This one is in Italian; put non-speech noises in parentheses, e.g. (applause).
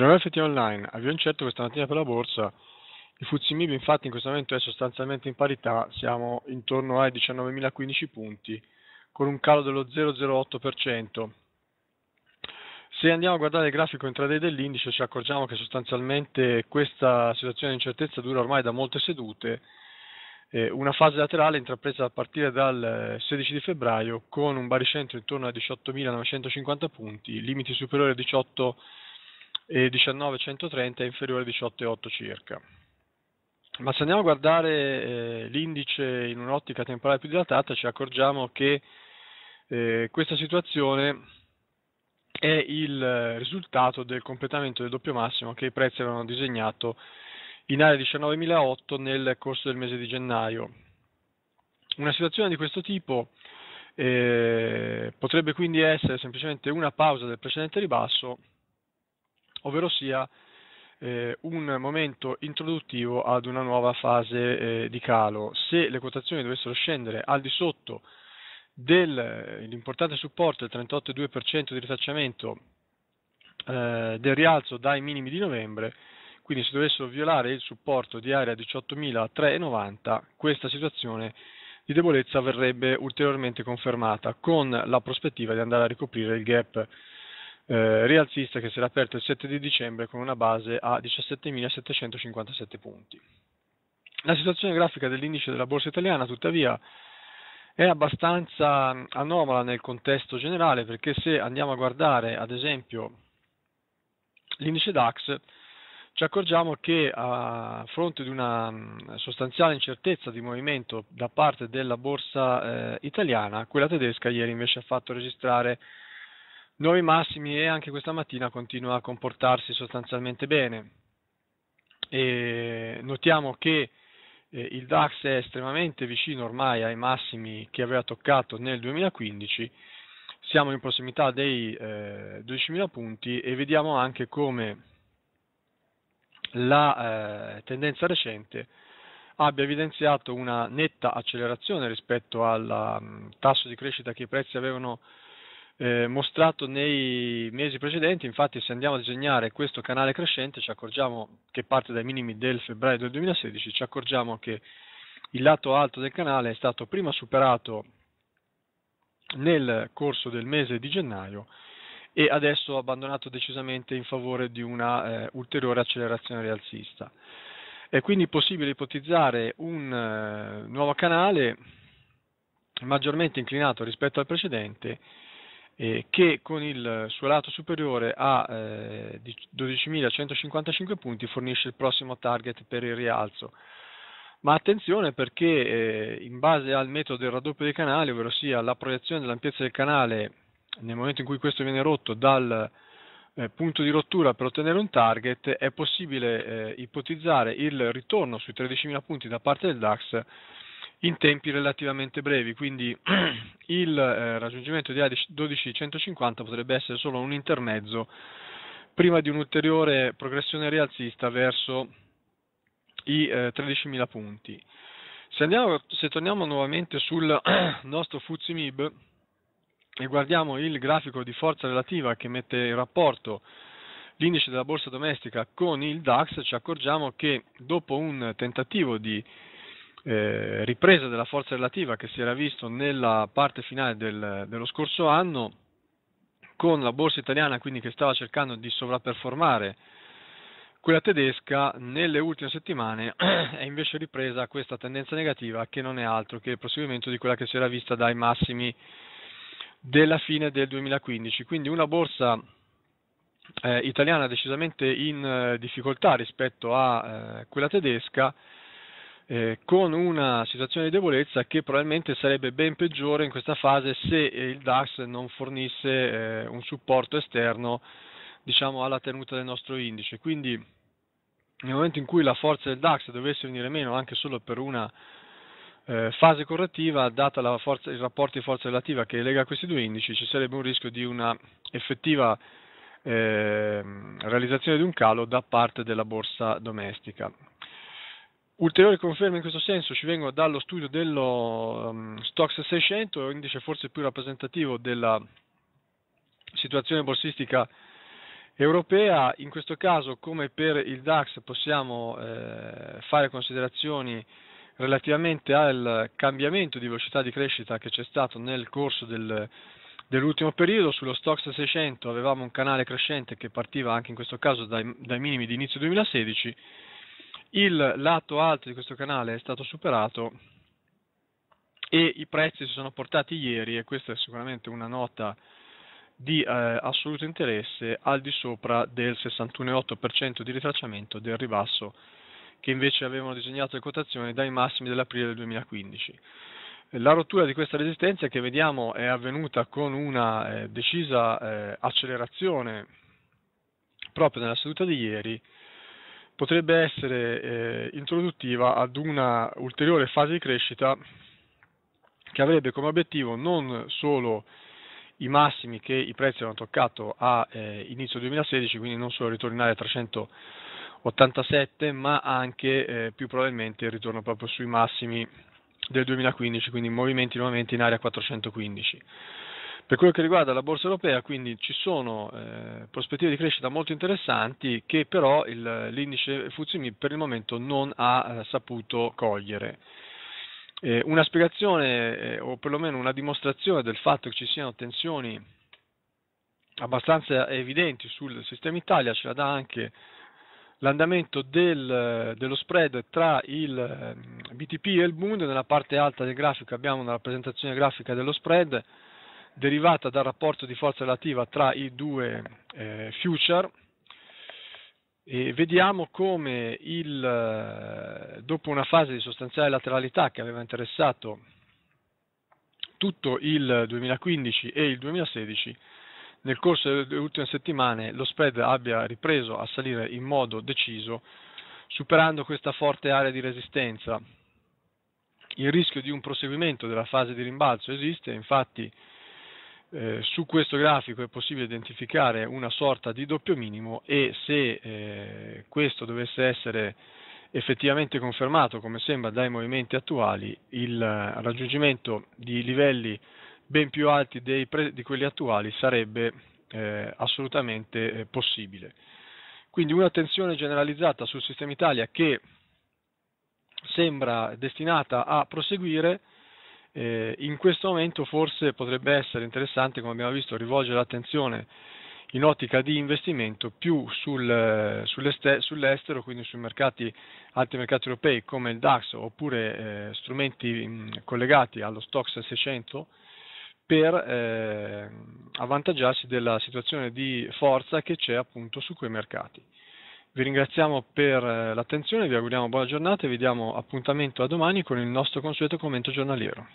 Giornale FT online, avvio incerto questa mattina per la borsa, il Fuzzi Mib infatti in questo momento è sostanzialmente in parità, siamo intorno ai 19.015 punti, con un calo dello 0,08%. Se andiamo a guardare il grafico intraday dell'indice ci accorgiamo che sostanzialmente questa situazione di incertezza dura ormai da molte sedute, eh, una fase laterale intrapresa a partire dal 16 eh, di febbraio con un baricentro intorno ai 18.950 punti, limiti superiori a 18.000 e 19,130 è inferiore a 18,8 circa. Ma se andiamo a guardare eh, l'indice in un'ottica temporale più dilatata ci accorgiamo che eh, questa situazione è il risultato del completamento del doppio massimo che i prezzi avevano disegnato in area 19.008 nel corso del mese di gennaio. Una situazione di questo tipo eh, potrebbe quindi essere semplicemente una pausa del precedente ribasso ovvero sia eh, un momento introduttivo ad una nuova fase eh, di calo. Se le quotazioni dovessero scendere al di sotto dell'importante eh, supporto del 38,2% di rifacciamento eh, del rialzo dai minimi di novembre, quindi se dovessero violare il supporto di area 18.390, questa situazione di debolezza verrebbe ulteriormente confermata con la prospettiva di andare a ricoprire il gap eh, rialzista che si era aperto il 7 di dicembre con una base a 17.757 punti. La situazione grafica dell'indice della borsa italiana, tuttavia, è abbastanza anomala nel contesto generale perché se andiamo a guardare, ad esempio, l'indice DAX, ci accorgiamo che a fronte di una mm, sostanziale incertezza di movimento da parte della borsa eh, italiana, quella tedesca ieri invece ha fatto registrare nuovi Massimi e anche questa mattina continua a comportarsi sostanzialmente bene. E notiamo che eh, il DAX è estremamente vicino ormai ai massimi che aveva toccato nel 2015, siamo in prossimità dei eh, 12.000 punti e vediamo anche come la eh, tendenza recente abbia evidenziato una netta accelerazione rispetto al mm, tasso di crescita che i prezzi avevano eh, mostrato nei mesi precedenti, infatti se andiamo a disegnare questo canale crescente ci accorgiamo che parte dai minimi del febbraio del 2016, ci accorgiamo che il lato alto del canale è stato prima superato nel corso del mese di gennaio e adesso abbandonato decisamente in favore di una eh, ulteriore accelerazione rialzista. È quindi possibile ipotizzare un eh, nuovo canale maggiormente inclinato rispetto al precedente eh, che con il suo lato superiore a eh, 12.155 punti fornisce il prossimo target per il rialzo. Ma attenzione perché eh, in base al metodo del raddoppio dei canali, ovvero la proiezione dell'ampiezza del canale nel momento in cui questo viene rotto dal eh, punto di rottura per ottenere un target, è possibile eh, ipotizzare il ritorno sui 13.000 punti da parte del DAX in tempi relativamente brevi, quindi (clears throat) il eh, raggiungimento di a 12150 potrebbe essere solo un intermezzo prima di un'ulteriore progressione rialzista verso i eh, 13.000 punti. Se, andiamo, se, torniamo nuovamente sul (clears throat) nostro Fuzzi MIB e guardiamo il grafico di forza relativa che mette in rapporto l'indice della borsa domestica con il DAX, ci accorgiamo che dopo un tentativo di eh, ripresa della forza relativa che si era visto nella parte finale del, dello scorso anno, con la borsa italiana quindi che stava cercando di sovraperformare quella tedesca, nelle ultime settimane (clears throat) è invece ripresa questa tendenza negativa che non è altro che il proseguimento di quella che si era vista dai massimi della fine del 2015, quindi una borsa eh, italiana decisamente in eh, difficoltà rispetto a eh, quella tedesca eh, con una situazione di debolezza che probabilmente sarebbe ben peggiore in questa fase se eh, il DAX non fornisse eh, un supporto esterno diciamo, alla tenuta del nostro indice. Quindi nel momento in cui la forza del DAX dovesse venire meno anche solo per una eh, fase correttiva, data forza, il rapporto di forza relativa che lega questi due indici, ci sarebbe un rischio di una effettiva eh, realizzazione di un calo da parte della borsa domestica. Ulteriori conferme in questo senso ci vengono dallo studio dello um, Stox 600, indice forse più rappresentativo della situazione borsistica europea. In questo caso, come per il DAX, possiamo eh, fare considerazioni relativamente al cambiamento di velocità di crescita che c'è stato nel corso del, dell'ultimo periodo. Sullo Stox 600 avevamo un canale crescente che partiva anche in questo caso dai, dai minimi di inizio 2016 il lato alto di questo canale è stato superato e i prezzi si sono portati ieri e questa è sicuramente una nota di eh, assoluto interesse al di sopra del 61,8% di ritracciamento del ribasso che invece avevano disegnato le quotazioni dai massimi dell'aprile del 2015. La rottura di questa resistenza che vediamo è avvenuta con una eh, decisa eh, accelerazione proprio nella seduta di ieri potrebbe essere eh, introduttiva ad una ulteriore fase di crescita che avrebbe come obiettivo non solo i massimi che i prezzi hanno toccato a eh, inizio 2016, quindi non solo ritornare a 387, ma anche eh, più probabilmente il ritorno proprio sui massimi del 2015, quindi movimenti nuovamente in area 415. Per quello che riguarda la borsa europea, quindi ci sono eh, prospettive di crescita molto interessanti che però il, l'indice Fuzimi per il momento non ha eh, saputo cogliere. Eh, una spiegazione eh, o perlomeno una dimostrazione del fatto che ci siano tensioni abbastanza evidenti sul sistema Italia ce la dà anche l'andamento del, dello spread tra il ehm, BTP e il Bund, nella parte alta del grafico abbiamo una rappresentazione grafica dello spread derivata dal rapporto di forza relativa tra i due eh, future e vediamo come il, eh, dopo una fase di sostanziale lateralità che aveva interessato tutto il 2015 e il 2016, nel corso delle ultime settimane lo spread abbia ripreso a salire in modo deciso, superando questa forte area di resistenza. Il rischio di un proseguimento della fase di rimbalzo esiste, infatti eh, su questo grafico è possibile identificare una sorta di doppio minimo e se eh, questo dovesse essere effettivamente confermato, come sembra dai movimenti attuali, il eh, raggiungimento di livelli ben più alti pre- di quelli attuali sarebbe eh, assolutamente eh, possibile. Quindi un'attenzione generalizzata sul sistema Italia che sembra destinata a proseguire eh, in questo momento forse potrebbe essere interessante, come abbiamo visto, rivolgere l'attenzione in ottica di investimento più sul, eh, sull'estero, quindi sui mercati, altri mercati europei come il DAX oppure eh, strumenti mh, mm, collegati allo Stoxx 600 per eh, avvantaggiarsi della situazione di forza che c'è appunto su quei mercati. Vi ringraziamo per eh, l'attenzione, vi auguriamo buona giornata e vi diamo appuntamento a domani con il nostro consueto commento giornaliero.